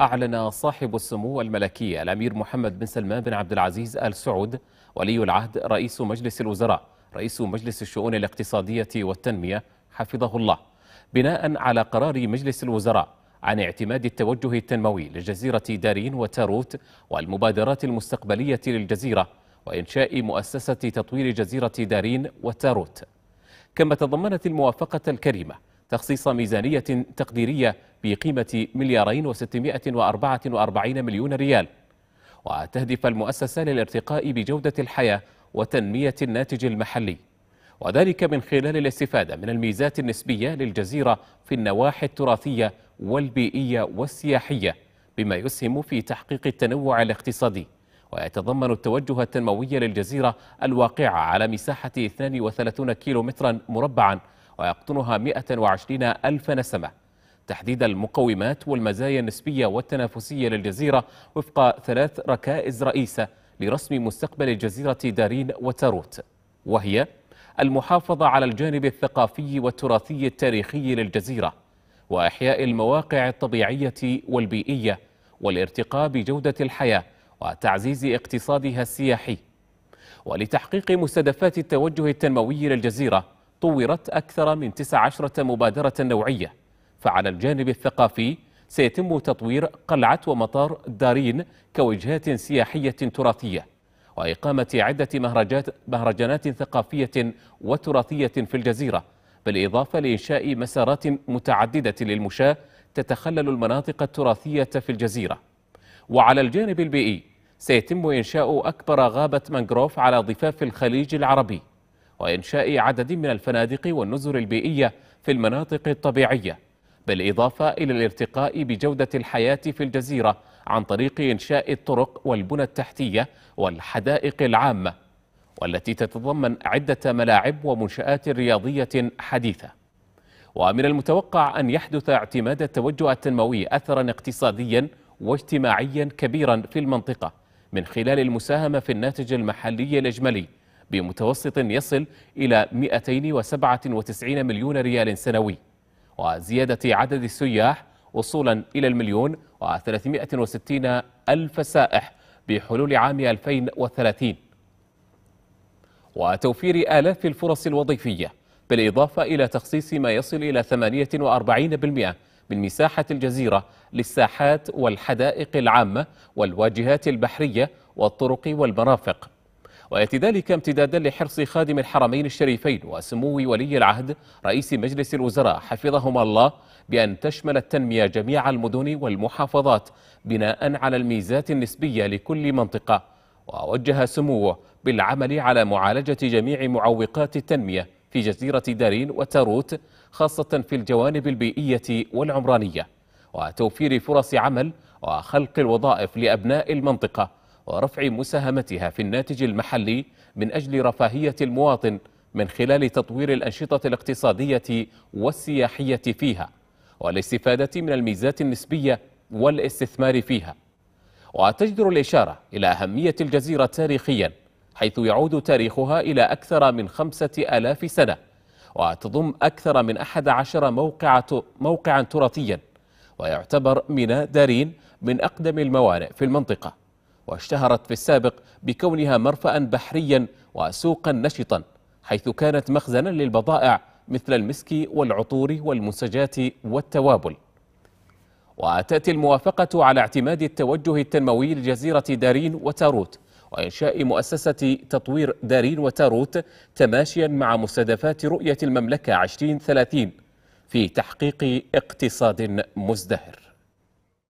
أعلن صاحب السمو الملكي الأمير محمد بن سلمان بن عبد العزيز آل سعود ولي العهد رئيس مجلس الوزراء رئيس مجلس الشؤون الاقتصادية والتنمية حفظه الله بناء على قرار مجلس الوزراء عن اعتماد التوجه التنموي لجزيرة دارين وتاروت والمبادرات المستقبلية للجزيرة وإنشاء مؤسسة تطوير جزيرة دارين وتاروت كما تضمنت الموافقة الكريمة تخصيص ميزانية تقديرية بقيمة مليارين وستمائة وأربعة وأربعين مليون ريال وتهدف المؤسسة للارتقاء بجودة الحياة وتنمية الناتج المحلي وذلك من خلال الاستفادة من الميزات النسبية للجزيرة في النواحي التراثية والبيئية والسياحية بما يسهم في تحقيق التنوع الاقتصادي ويتضمن التوجه التنموي للجزيرة الواقعة على مساحة 32 كيلومترا مربعا ويقطنها 120 ألف نسمة تحديد المقومات والمزايا النسبية والتنافسية للجزيرة وفق ثلاث ركائز رئيسة لرسم مستقبل الجزيرة دارين وتاروت وهي المحافظة على الجانب الثقافي والتراثي التاريخي للجزيرة وإحياء المواقع الطبيعية والبيئية والارتقاء بجودة الحياة وتعزيز اقتصادها السياحي ولتحقيق مستهدفات التوجه التنموي للجزيرة طورت أكثر من 19 مبادرة نوعية فعلى الجانب الثقافي سيتم تطوير قلعة ومطار دارين كوجهات سياحية تراثية وإقامة عدة مهرجات مهرجانات ثقافية وتراثية في الجزيرة بالإضافة لإنشاء مسارات متعددة للمشاة تتخلل المناطق التراثية في الجزيرة وعلى الجانب البيئي سيتم إنشاء أكبر غابة مانغروف على ضفاف الخليج العربي وإنشاء عدد من الفنادق والنزل البيئية في المناطق الطبيعية بالإضافة إلى الارتقاء بجودة الحياة في الجزيرة عن طريق إنشاء الطرق والبنى التحتية والحدائق العامة والتي تتضمن عدة ملاعب ومنشآت رياضية حديثة ومن المتوقع أن يحدث اعتماد التوجه التنموي أثرا اقتصاديا واجتماعيا كبيرا في المنطقة من خلال المساهمة في الناتج المحلي الإجمالي بمتوسط يصل إلى 297 مليون ريال سنوي وزيادة عدد السياح وصولا إلى المليون و360 ألف سائح بحلول عام 2030 وتوفير آلاف الفرص الوظيفية بالإضافة إلى تخصيص ما يصل إلى 48% من مساحة الجزيرة للساحات والحدائق العامة والواجهات البحرية والطرق والمرافق ويأتي ذلك امتدادا لحرص خادم الحرمين الشريفين وسمو ولي العهد رئيس مجلس الوزراء حفظهما الله بأن تشمل التنمية جميع المدن والمحافظات بناء على الميزات النسبية لكل منطقة ووجه سموه بالعمل على معالجة جميع معوقات التنمية في جزيرة دارين وتاروت خاصة في الجوانب البيئية والعمرانية وتوفير فرص عمل وخلق الوظائف لأبناء المنطقة ورفع مساهمتها في الناتج المحلي من أجل رفاهية المواطن من خلال تطوير الأنشطة الاقتصادية والسياحية فيها والاستفادة من الميزات النسبية والاستثمار فيها وتجدر الإشارة إلى أهمية الجزيرة تاريخيا حيث يعود تاريخها إلى أكثر من خمسة آلاف سنة وتضم أكثر من أحد عشر موقع موقعا تراثيا ويعتبر ميناء دارين من أقدم الموانئ في المنطقة واشتهرت في السابق بكونها مرفأ بحريا وسوقا نشطا حيث كانت مخزنا للبضائع مثل المسك والعطور والمنسجات والتوابل وتأتي الموافقة على اعتماد التوجه التنموي لجزيرة دارين وتاروت وإنشاء مؤسسة تطوير دارين وتاروت تماشيا مع مستهدفات رؤية المملكة 2030 في تحقيق اقتصاد مزدهر